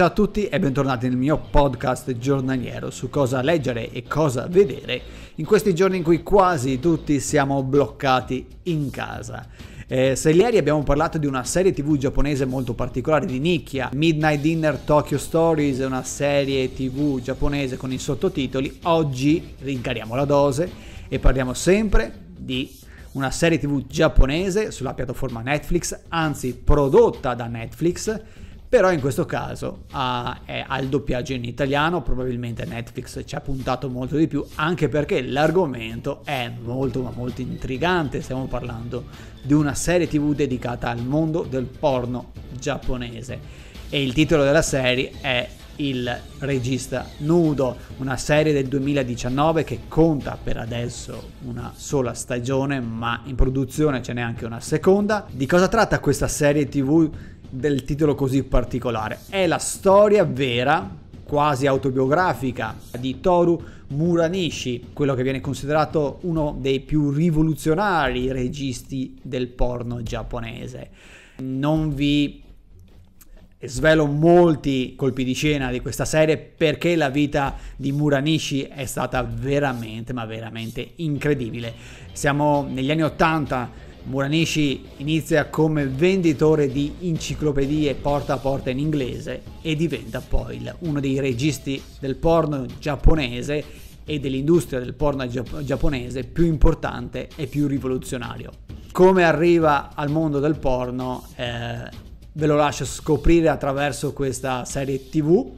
Ciao a tutti e bentornati nel mio podcast giornaliero su cosa leggere e cosa vedere in questi giorni in cui quasi tutti siamo bloccati in casa. Eh, se ieri abbiamo parlato di una serie tv giapponese molto particolare di nicchia, Midnight Dinner Tokyo Stories, una serie tv giapponese con i sottotitoli, oggi rincariamo la dose e parliamo sempre di una serie tv giapponese sulla piattaforma Netflix, anzi prodotta da Netflix però in questo caso ha, è al doppiaggio in italiano, probabilmente Netflix ci ha puntato molto di più, anche perché l'argomento è molto ma molto intrigante, stiamo parlando di una serie tv dedicata al mondo del porno giapponese e il titolo della serie è il regista nudo, una serie del 2019 che conta per adesso una sola stagione, ma in produzione ce n'è anche una seconda. Di cosa tratta questa serie TV del titolo così particolare. È la storia vera, quasi autobiografica, di Toru Muranishi, quello che viene considerato uno dei più rivoluzionari registi del porno giapponese. Non vi svelo molti colpi di scena di questa serie perché la vita di Muranishi è stata veramente, ma veramente incredibile. Siamo negli anni 80 Muranishi inizia come venditore di enciclopedie porta a porta in inglese e diventa poi uno dei registi del porno giapponese e dell'industria del porno giapponese più importante e più rivoluzionario. Come arriva al mondo del porno eh, ve lo lascio scoprire attraverso questa serie tv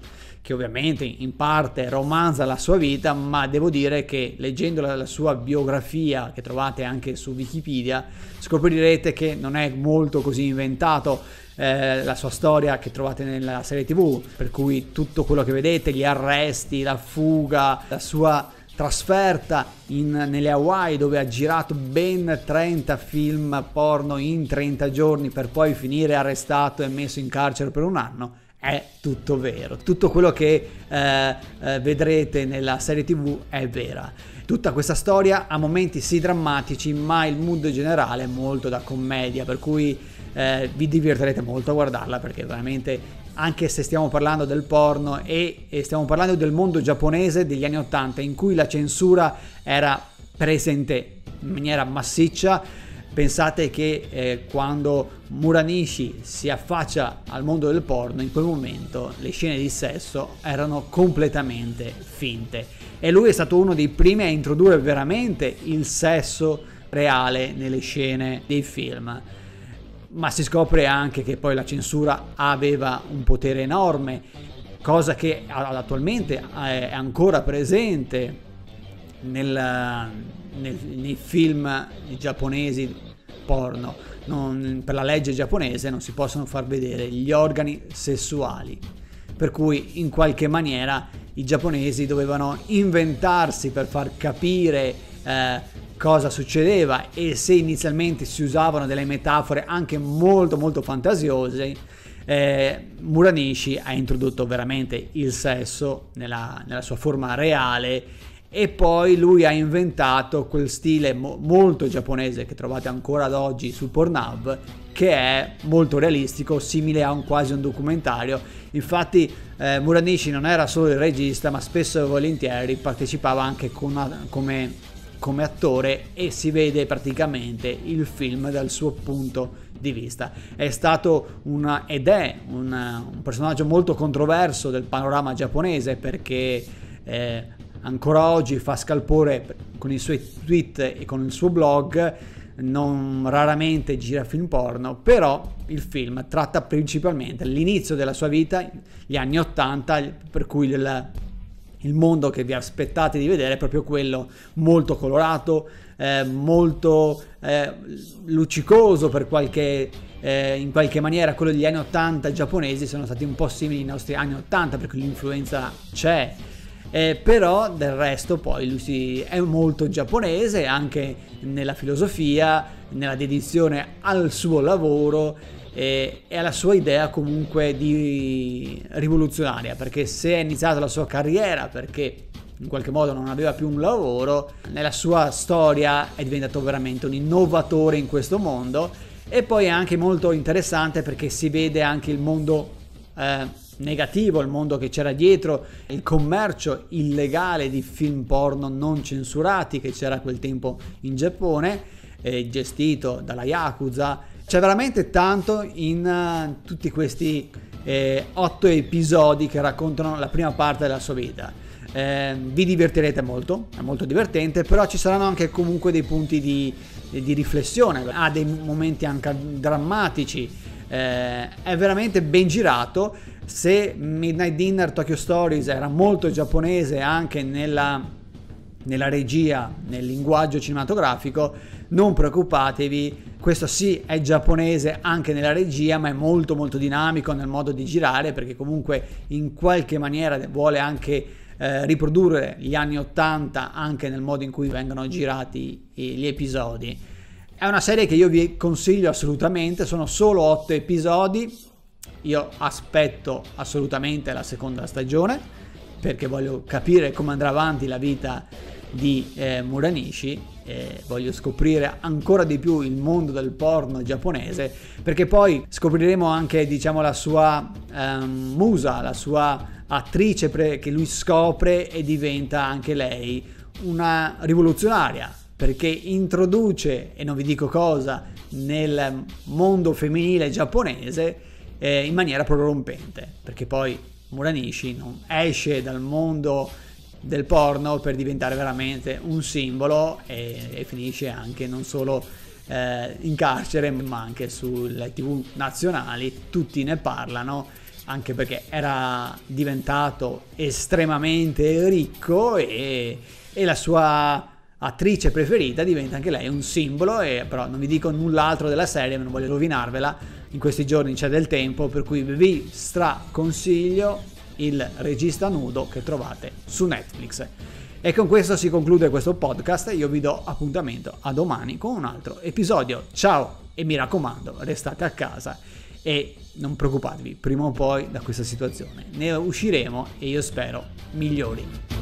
che ovviamente in parte romanza la sua vita, ma devo dire che leggendo la, la sua biografia che trovate anche su Wikipedia scoprirete che non è molto così inventato. Eh, la sua storia che trovate nella serie tv per cui tutto quello che vedete gli arresti la fuga la sua trasferta in, nelle Hawaii dove ha girato ben 30 film porno in 30 giorni per poi finire arrestato e messo in carcere per un anno è tutto vero. Tutto quello che eh, eh vedrete nella serie TV è vera. Tutta questa storia ha momenti sì drammatici, ma il mood generale è molto da commedia, per cui eh, vi divertirete molto a guardarla perché veramente anche se stiamo parlando del porno e, e stiamo parlando del mondo giapponese degli anni 80 in cui la censura era presente in maniera massiccia, Pensate che eh, quando Muranishi si affaccia al mondo del porno, in quel momento le scene di sesso erano completamente finte. E lui è stato uno dei primi a introdurre veramente il sesso reale nelle scene dei film. Ma si scopre anche che poi la censura aveva un potere enorme, cosa che attualmente eh, è ancora presente nel nei, nei film giapponesi porno, non, per la legge giapponese non si possono far vedere gli organi sessuali, per cui in qualche maniera i giapponesi dovevano inventarsi per far capire eh, cosa succedeva e se inizialmente si usavano delle metafore anche molto molto fantasiose, eh, Muranishi ha introdotto veramente il sesso nella, nella sua forma reale e poi lui ha inventato quel stile mo- molto giapponese che trovate ancora ad oggi su Pornhub che è molto realistico, simile a un, quasi un documentario. Infatti eh, Muranishi non era solo il regista, ma spesso e volentieri partecipava anche una, come, come attore e si vede praticamente il film dal suo punto di vista. È stato una, ed è una, un personaggio molto controverso del panorama giapponese perché eh, ancora oggi fa scalpore con i suoi tweet e con il suo blog, non raramente gira film porno, però il film tratta principalmente l'inizio della sua vita, gli anni 80, per cui il, il mondo che vi aspettate di vedere è proprio quello molto colorato, eh, molto eh, luccicoso per qualche, eh, in qualche maniera. Quello degli anni 80 giapponesi sono stati un po' simili ai nostri anni 80 perché l'influenza c'è eh, però del resto poi lui si, è molto giapponese anche nella filosofia, nella dedizione al suo lavoro e, e alla sua idea comunque di rivoluzionaria, perché se è iniziata la sua carriera, perché in qualche modo non aveva più un lavoro, nella sua storia è diventato veramente un innovatore in questo mondo e poi è anche molto interessante perché si vede anche il mondo eh, negativo il mondo che c'era dietro, il commercio illegale di film porno non censurati che c'era a quel tempo in Giappone, eh, gestito dalla Yakuza. C'è veramente tanto in uh, tutti questi eh, otto episodi che raccontano la prima parte della sua vita. Eh, vi divertirete molto, è molto divertente, però ci saranno anche comunque dei punti di, di riflessione, ha dei momenti anche drammatici eh, è veramente ben girato. Se Midnight Dinner Tokyo Stories era molto giapponese anche nella, nella regia, nel linguaggio cinematografico, non preoccupatevi, questo sì è giapponese anche nella regia, ma è molto molto dinamico nel modo di girare perché comunque in qualche maniera vuole anche eh, riprodurre gli anni 80 anche nel modo in cui vengono girati gli episodi. È una serie che io vi consiglio assolutamente, sono solo 8 episodi, io aspetto assolutamente la seconda stagione perché voglio capire come andrà avanti la vita di eh, Muranishi, eh, voglio scoprire ancora di più il mondo del porno giapponese perché poi scopriremo anche diciamo la sua ehm, musa, la sua attrice che lui scopre e diventa anche lei una rivoluzionaria perché introduce, e non vi dico cosa, nel mondo femminile giapponese eh, in maniera prorompente, perché poi Muranishi non esce dal mondo del porno per diventare veramente un simbolo e, e finisce anche non solo eh, in carcere ma anche sulle tv nazionali, tutti ne parlano anche perché era diventato estremamente ricco e, e la sua attrice preferita, diventa anche lei un simbolo, e però non vi dico null'altro della serie, non voglio rovinarvela, in questi giorni c'è del tempo, per cui vi straconsiglio il regista nudo che trovate su Netflix. E con questo si conclude questo podcast, io vi do appuntamento a domani con un altro episodio. Ciao e mi raccomando, restate a casa e non preoccupatevi, prima o poi da questa situazione ne usciremo e io spero migliori.